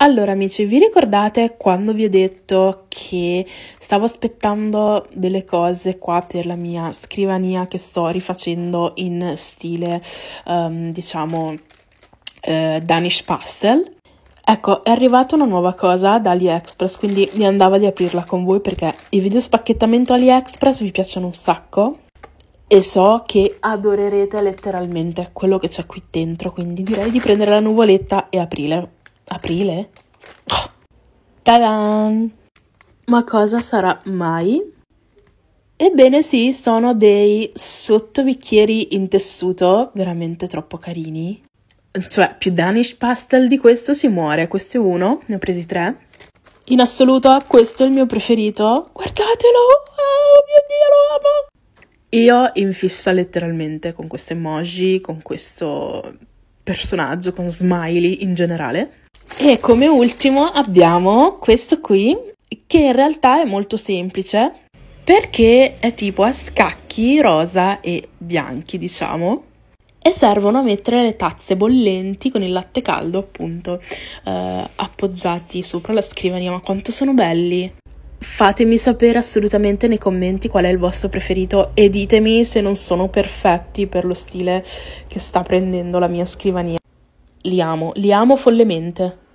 Allora amici, vi ricordate quando vi ho detto che stavo aspettando delle cose qua per la mia scrivania che sto rifacendo in stile, um, diciamo, eh, Danish Pastel? Ecco, è arrivata una nuova cosa da AliExpress, quindi mi andava di aprirla con voi perché i video spacchettamento AliExpress vi piacciono un sacco e so che adorerete letteralmente quello che c'è qui dentro, quindi direi di prendere la nuvoletta e aprirla aprile? Oh. Tadan! Ma cosa sarà mai? Ebbene sì, sono dei sottobicchieri in tessuto veramente troppo carini. Cioè, più Danish pastel di questo si muore. Questo è uno, ne ho presi tre. In assoluto, questo è il mio preferito. Guardatelo! Oh mio Dio, lo amo! Io in fissa letteralmente con questo emoji, con questo personaggio, con smiley in generale. E come ultimo abbiamo questo qui, che in realtà è molto semplice, perché è tipo a scacchi rosa e bianchi, diciamo. E servono a mettere le tazze bollenti con il latte caldo, appunto, eh, appoggiati sopra la scrivania. Ma quanto sono belli! Fatemi sapere assolutamente nei commenti qual è il vostro preferito e ditemi se non sono perfetti per lo stile che sta prendendo la mia scrivania. Li amo, li amo follemente.